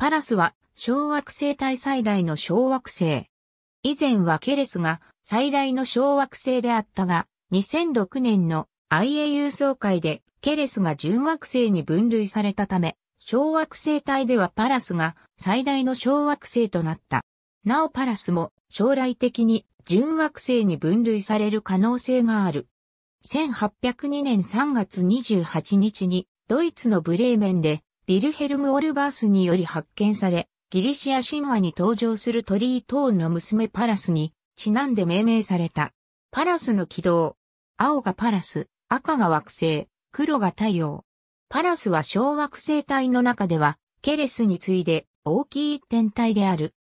パラスは小惑星帯最大の小惑星。以前はケレスが最大の小惑星であったが、2006年の IAU 総会でケレスが純惑星に分類されたため、小惑星帯ではパラスが最大の小惑星となった。なおパラスも将来的に純惑星に分類される可能性がある。1802年3月28日にドイツのブレーメンでビルヘルム・オルバースにより発見され、ギリシア神話に登場するトリートーンの娘パラスに、ちなんで命名された。パラスの軌道。青がパラス、赤が惑星、黒が太陽。パラスは小惑星帯の中では、ケレスに次いで大きい天体である。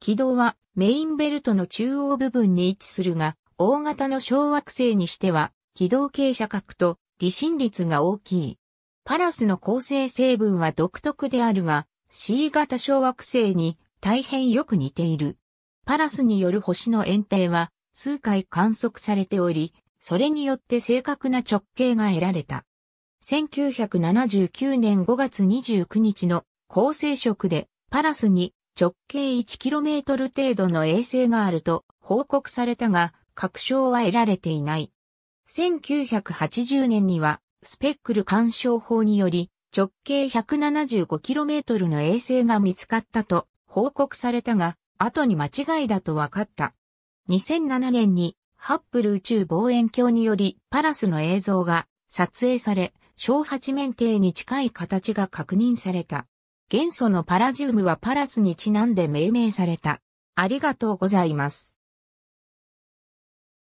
軌道はメインベルトの中央部分に位置するが、大型の小惑星にしては、軌道傾斜角と離心率が大きい。パラスの構成成分は独特であるが、C 型小惑星に大変よく似ている。パラスによる星の延定は数回観測されており、それによって正確な直径が得られた。1979年5月29日の構成食でパラスに直径 1km 程度の衛星があると報告されたが、確証は得られていない。1980年にはスペックル干渉法により、直径 175km の衛星が見つかったと報告されたが、後に間違いだと分かった。2007年にハッブル宇宙望遠鏡によりパラスの映像が撮影され、小八面体に近い形が確認された。元素のパラジウムはパラスにちなんで命名された。ありがとうございます。